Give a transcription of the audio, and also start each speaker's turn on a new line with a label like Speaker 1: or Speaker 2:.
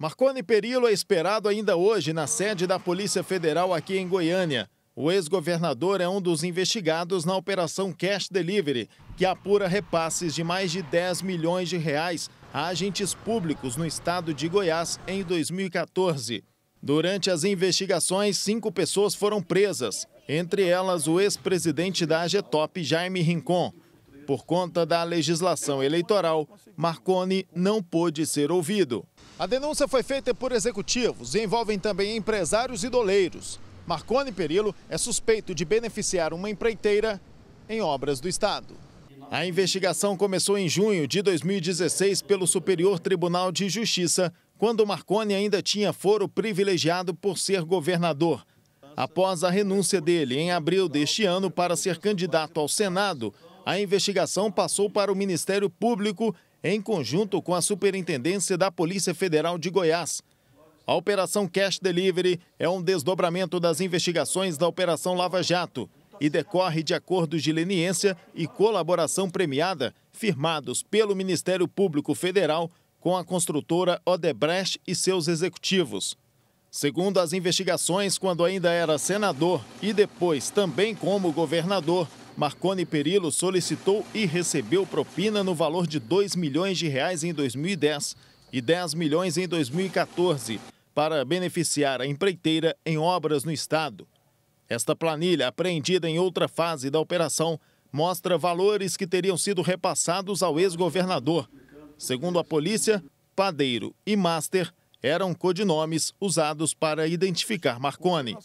Speaker 1: Marconi Perillo é esperado ainda hoje na sede da Polícia Federal aqui em Goiânia. O ex-governador é um dos investigados na Operação Cash Delivery, que apura repasses de mais de 10 milhões de reais a agentes públicos no estado de Goiás em 2014. Durante as investigações, cinco pessoas foram presas, entre elas o ex-presidente da AGTOP, Jaime Rincon. Por conta da legislação eleitoral, Marconi não pôde ser ouvido. A denúncia foi feita por executivos e envolvem também empresários e doleiros. Marconi Perillo é suspeito de beneficiar uma empreiteira em obras do Estado. A investigação começou em junho de 2016 pelo Superior Tribunal de Justiça, quando Marconi ainda tinha foro privilegiado por ser governador. Após a renúncia dele em abril deste ano para ser candidato ao Senado, a investigação passou para o Ministério Público em conjunto com a Superintendência da Polícia Federal de Goiás. A Operação Cash Delivery é um desdobramento das investigações da Operação Lava Jato e decorre de acordos de leniência e colaboração premiada firmados pelo Ministério Público Federal com a construtora Odebrecht e seus executivos. Segundo as investigações, quando ainda era senador e depois também como governador, Marconi Perillo solicitou e recebeu propina no valor de 2 milhões de reais em 2010 e 10 milhões em 2014 para beneficiar a empreiteira em obras no estado. Esta planilha, apreendida em outra fase da operação, mostra valores que teriam sido repassados ao ex-governador. Segundo a polícia, Padeiro e Master eram codinomes usados para identificar Marconi.